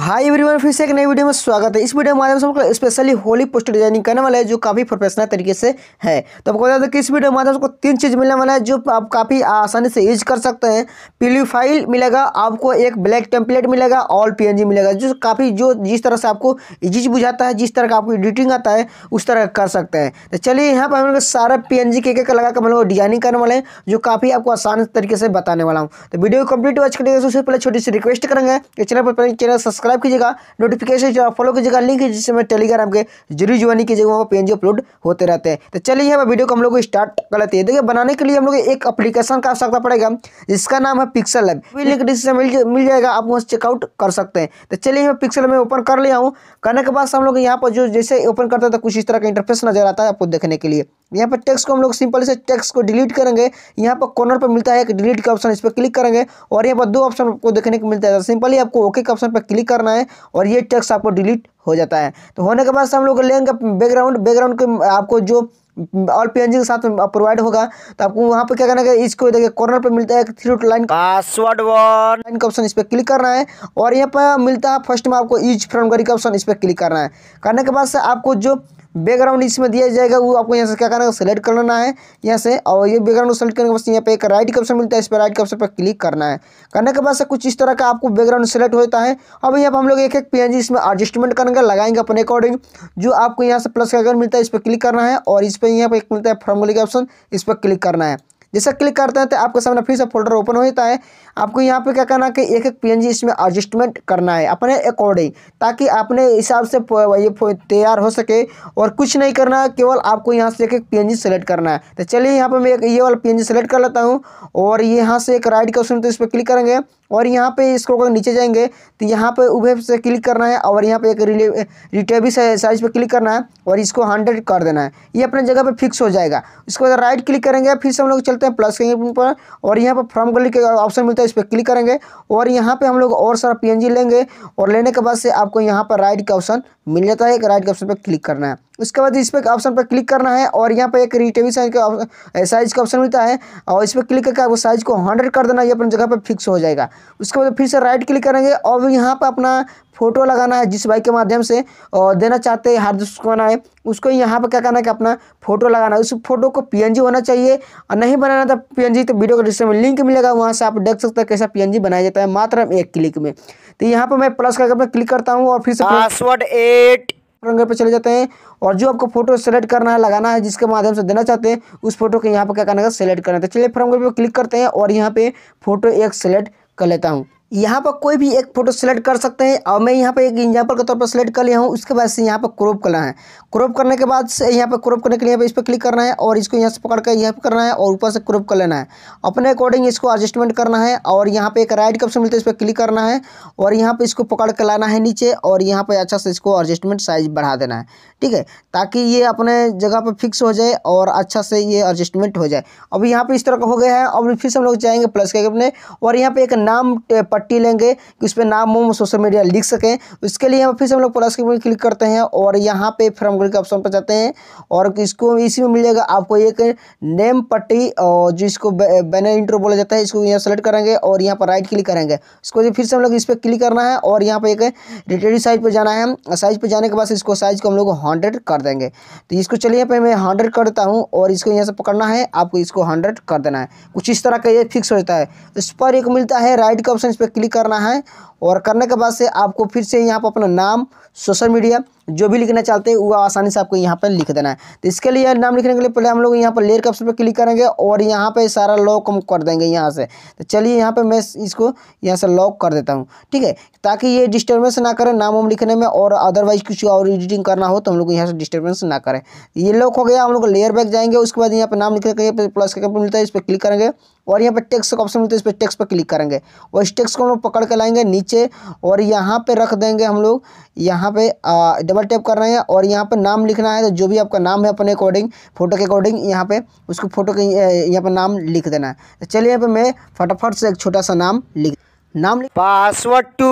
hi everyone फिर से एक नई वीडियो में स्वागत है इस वीडियो के माध्यम से हम लोग स्पेशली होली पोस्टर डिजाइनिंग करने वाला है जो काफ़ी प्रोफेशनल तरीके से है तो आपको बता दें कि इस वीडियो के माध्यम से आपको तीन चीज़ मिलने वाला है जो आप काफ़ी आसानी से यूज कर सकते हैं पीली फाइल मिलेगा आपको एक ब्लैक टेम्पलेट मिलेगा और पी मिलेगा जो काफ़ी जो जिस तरह से आपको इजीज बुझाता है जिस तरह का आपको एडिटिंग आता है उस तरह कर सकते हैं तो चलिए यहाँ पर हम लोग सारा पी एन के के लगा कर हम लोग डिजाइनिंग करने वाले हैं जो काफ़ी आपको आसान तरीके से बताने वाला हूँ तो वीडियो कम्प्लीट वॉच करेंगे उससे पहले छोटी सी रिक्वेस्ट करेंगे चैनल पर चैनल सब्सक्राइब सब्सक्राइब कीजिएगा नोटिफिकेशन जो फॉलो कीजिएगा लिंक मैं टेलीग्राम के जरूर ज्वाइन कीजिएगा वहाँ पर पी अपलोड होते रहते हैं तो चलिए हम वीडियो को हम लोग स्टार्ट कर लेते हैं देखिए बनाने के लिए हम लोग एक अपलीकेशन का आवश्यकता पड़ेगा जिसका नाम है पिक्सल लैब लिंक जिससे मिल जाएगा आप वहाँ चेकआउट कर सकते हैं तो चलिए मैं पिक्सल में ओपन कर लिया हूँ करने के बाद हम लोग यहाँ पर जो जैसे ओपन करते हैं तो कुछ इस तरह का इंटरफेस नजर आता है आपको देखने के लिए यहाँ पर टेक्स्ट को हम लोग सिंपल से टेक्स्ट को डिलीट करेंगे यहाँ पर कॉर्नर पर मिलता है एक डिलीट का ऑप्शन इस पर क्लिक करेंगे और यहाँ पर दो ऑप्शन आपको देखने को मिलता है सिंपली आपको ओके के ऑप्शन पर क्लिक करना है और ये टेक्स्ट आपको डिलीट हो जाता है तो होने के बाद हम लोग लेंगे बैकग्राउंड बैकग्राउंड के आपको जो ऑल पीएनजी के साथ प्रोवाइड होगा तो आपको वहाँ पर क्या करना है इसको देखिए कॉर्नर पर मिलता है three line password one line का ऑप्शन इस पर क्लिक करना है और यहाँ पर मिलता है फर्स्ट में आपको यूज फ्रॉम का ऑप्शन इस पर क्लिक करना है करने के बाद आपको जो बैकग्राउंड इसमें दिया जाएगा वो आपको यहाँ से क्या करना है सेलेक्ट करना है यहाँ से और ये बैकग्राउंड सेलेक्ट करने के बाद यहाँ पे एक राइट का ऑप्शन मिलता है इस पर राइट के ऑप्शन पर क्लिक करना है करने के बाद से कुछ इस तरह का आपको बैकग्राउंड सेलेक्ट होता है अब यहाँ पर हम लोग एक एक पी इसमें एडजस्टमेंट करेंगे लगाएंगे अपने अकॉर्डिंग जो आपको यहाँ से प्लस का मिलता है इस पर क्लिक करना है और इस पर पर यहाँ पर मिलता है फॉर्मूले का ऑप्शन इस पर क्लिक करना है जैसा क्लिक करते हैं तो आपके सामने फिर से फोल्डर ओपन हो जाता है आपको यहाँ पे क्या करना है कि एक एक पीएनजी इसमें एडजस्टमेंट करना है अपने अकॉर्डिंग ताकि अपने हिसाब से ये तैयार हो सके और कुछ नहीं करना है केवल आपको यहाँ से एक एक पीएनजी सेलेक्ट करना है तो चलिए यहाँ पर मैं एक ये वाला पीएनजी सेलेक्ट कर लेता हूँ और यहाँ से एक राइट का ऑप्शन तो इस पर क्लिक करेंगे और यहाँ पे इसको अगर नीचे जाएंगे तो यहाँ पे उभे से क्लिक करना है और यहाँ पे एक रिले रिटेबी साइज पे क्लिक करना है और इसको हंड्रेड कर देना है ये अपने जगह पे फिक्स हो जाएगा इसको अगर राइट क्लिक करेंगे फिर से हम लोग चलते हैं प्लस के ऊपर और यहाँ पर फ्रॉम गली के ऑप्शन मिलता है इस पर क्लिक करेंगे और यहाँ पर हम लोग और सारा पी लेंगे और लेने के बाद से आपको यहाँ पर राइट का ऑप्शन मिल जाता है एक राइट के ऑप्शन पर क्लिक करना है उसके बाद इस पर ऑप्शन पर क्लिक करना है और यहाँ पर एक रिटेबी साइज का साइज का ऑप्शन मिलता है और इस पर क्लिक करके आपको साइज को हंड्रेड कर देना ये अपने जगह पर फिक्स हो जाएगा उसके बाद फिर से राइट क्लिक करेंगे और यहाँ पर अपना फोटो लगाना है जिस बाइक के माध्यम से और देना चाहते हैं हार्ड डिस्क बनाए उसको यहाँ पर क्या करना है कि अपना फोटो लगाना है उस फोटो को पीएनजी होना चाहिए और नहीं बनाना था पीएनजी तो वीडियो के डिस्क्रिप्शन में लिंक मिलेगा वहाँ से आप देख सकते हैं कैसा पीएनजी बनाया जाता है मात्र एक क्लिक में तो यहाँ पर मैं प्लस करके अपना क्लिक करता हूँ और फिर से पासवर्ड एट रंग पर चले जाते हैं और जो आपको फोटो सेलेक्ट करना है लगाना है जिसके माध्यम से देना चाहते हैं उस फोटो को यहाँ पर क्या करना है सेलेक्ट करना है तो चलिए फ्रॉम पर क्लिक करते हैं और यहाँ पे फोटो एक सेलेक्ट कर लेता हूँ यहाँ पर कोई भी एक फ़ोटो सेलेक्ट कर सकते हैं और मैं यहाँ पर एक एग्जाम्पल के तौर पर सेलेक्ट कर लिया हूँ उसके बाद से यहाँ पर क्रॉप करना है क्रॉप करने के बाद से यहाँ पर क्रॉप करने के लिए यहाँ पर इस पर क्लिक करना है और इसको यहाँ से पकड़ कर यहाँ पर करना है और ऊपर से क्रॉप कर लेना है अपने अकॉर्डिंग इसको एडजस्टमेंट करना है और यहाँ पर एक राइट कप्शन मिलता है इस पर क्लिक करना है और यहाँ पर इसको पकड़ कर लाना है नीचे और यहाँ पर अच्छा से इसको एडजस्टमेंट साइज बढ़ा देना है ठीक है ताकि ये अपने जगह पर फिक्स हो जाए और अच्छा से ये एडजस्टमेंट हो जाए अब यहाँ पर इस तरह का हो गया है अब फिर से हम लोग जाएंगे प्लस के अपने और यहाँ पर एक नाम पट्टी लेंगे कि उस पर नाम वो सोशल मीडिया लिख सकें उसके लिए हम फिर से हम लोग प्लस के क्लिक करते हैं और यहाँ पे फिर हम लोग ऑप्शन पर जाते हैं और इसको इसी में मिल जाएगा आपको एक नेम पट्टी और जिसको बैनर इंट्रो बोला जाता है इसको यहाँ सेलेक्ट करेंगे और यहाँ पर राइट क्लिक करेंगे इसको फिर से हम लोग इस पर क्लिक करना है और यहाँ पर एक रिटेडी साइज पर जाना है साइज पर जाने के बाद इसको साइज को हम लोग हंड्रेड कर देंगे तो इसको चलिए यहाँ पर मैं हंड्रेड कर देता हूँ और इसको यहाँ से पकड़ना है आपको इसको हंड्रेड कर देना है कुछ इस तरह का ये फिक्स हो जाता है इस पर एक मिलता है राइट का ऑप्शन इस पर क्लिक करना है और करने के बाद से आपको फिर से यहाँ पर अपना नाम सोशल मीडिया जो भी लिखना चाहते हैं वो आसानी से आपको यहाँ पर लिख देना है तो इसके लिए नाम लिखने के लिए पहले हम लोग यहाँ पर लेयर के ऑप्शन पर क्लिक करेंगे और यहाँ पर सारा लॉक हम कर देंगे यहाँ से तो चलिए यहाँ पर मैं इसको यहाँ से लॉक कर देता हूँ ठीक है ताकि ये डिस्टर्बेंस ना करें नाम वाम लिखने में और अदरवाइज कुछ और एडिटिंग करना हो तो हम लोग यहाँ से डिस्टर्बेंस ना करें ये लॉक हो गया हम लोग लेयर बैक जाएंगे उसके बाद यहाँ पर नाम लिखने के प्लस का मिलता है इस पर क्लिक करेंगे और यहाँ पर टेक्स्ट का ऑप्शन मिलता है इस पर टेक्स्ट पर क्लिक करेंगे और इस टेक्स्ट को हम लोग पकड़ के लाएंगे नीचे और यहाँ पर रख देंगे हम लोग यहाँ पे डबल टैप करना है और यहाँ पर नाम लिखना है तो जो भी आपका नाम है अपने अकॉर्डिंग फोटो के अकॉर्डिंग यहाँ पे उसको फोटो के यहाँ पर नाम लिख देना है तो चलिए यहाँ पर मैं फटाफट से एक छोटा सा नाम लिख नाम पासवर्ड टू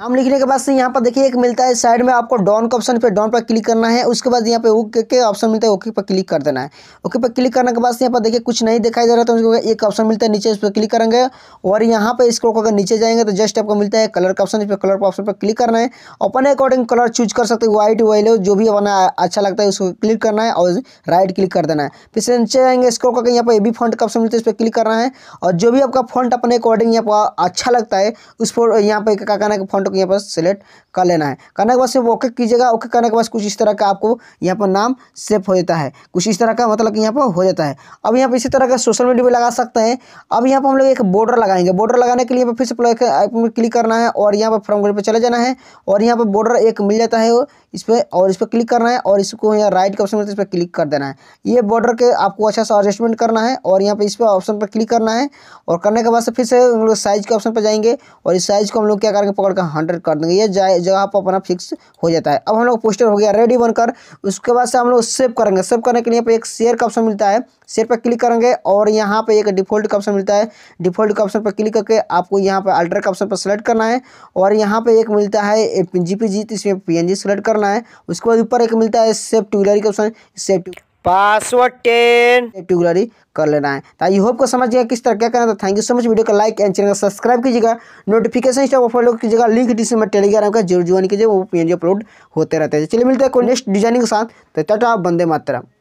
नाम लिखने के बाद से यहाँ पर देखिए एक मिलता है साइड में आपको डॉन का ऑप्शन पे डॉन पर क्लिक करना है उसके बाद यहाँ पे ओके के ऑप्शन मिलता है ओके पर क्लिक कर देना है ओके पर क्लिक करने के बाद से यहाँ पर देखिए कुछ नहीं दिखाई दे रहा तो एक ऑप्शन मिलता है नीचे उस पर क्लिक करेंगे और यहाँ पर इसको अगर नीचे जाएंगे तो जस्ट आपको मिलता है कलर का ऑप्शन इस पर कलर ऑप्शन पर क्लिक करना है अपने अकॉर्डिंग कलर चूज कर सकते व्हाइट वेलो जो भी अपना अच्छा लगता है उसको क्लिक करना है और राइट क्लिक कर देना है फिर से नीचे जाएंगे इसको यहाँ पर ए बी फॉन्ट का ऑप्शन मिलता है इस पर क्लिक करना है और जो भी आपका फॉन्ट अपने अकॉर्डिंग यहाँ पर अच्छा लगता करता है उस पर यहाँ पर क्या करना है फॉन्ट को यहाँ पर सेलेक्ट कर लेना है करने के बाद से ओके कीजिएगा ओके करने के बाद कुछ इस तरह का आपको यहाँ पर नाम सेव हो जाता है कुछ इस तरह का मतलब कि यहाँ पर हो जाता है अब यहाँ पर इसी तरह का सोशल मीडिया पर लगा सकते हैं अब यहाँ पर हम लोग एक बॉर्डर लगाएंगे बॉर्डर लगाने के लिए फिर से क्लिक करना है और यहाँ पर फ्रॉम ग्रेड पर चले जाना है और यहाँ पर बॉर्डर एक मिल जाता है इस पर और इस पर क्लिक करना है और इसको यहाँ राइट के ऑप्शन में इस पर क्लिक कर देना है ये बॉर्डर के आपको अच्छा सा एडजस्टमेंट करना है और यहाँ पे इस पर ऑप्शन पर क्लिक करना है और करने के बाद से फिर से हम लोग साइज के ऑप्शन पर जाएंगे और इस साइज को हम लोग क्या करेंगे पकड़ कर हंड्रेड कर देंगे ये जगह पर अपना फिक्स हो जाता है अब हम लोग पोस्टर हो गया रेडी बनकर उसके बाद से हम लोग सेव करेंगे सेव करने के लिए यहाँ पर एक शेयर का ऑप्शन मिलता है सिर पर क्लिक करेंगे और यहाँ पे एक डिफॉल्ट का ऑप्शन मिलता है डिफॉल्ट का ऑप्शन पर क्लिक करके आपको यहाँ पर अल्ट्रा का ऑप्शन पर सेलेक्ट करना है और यहाँ पे एक मिलता है जी पी तो इसमें पी सेलेक्ट करना है उसके बाद ऊपर एक मिलता है सेफ ट्यूलरी का ऑप्शन सेफ ट्यू पासवर्ड टेन ट्यूलरी कर लेना है तो आई होप को समझ गया किस तरह क्या करना था thank you so much video को लाइक एंड चैनल का सब्सक्राइब कीजिएगा नोटिफिकेशन फॉलो कीजिएगा लिंक डिस्क्रिप्शन में टेलीग्राम का जरूर ज्वाइन कीजिए वो पी अपलोड होते रहते हैं चलिए मिलते हैं कोई नेक्स्ट डिजाइनिंग के साथ तो टाटा बंदे मातरम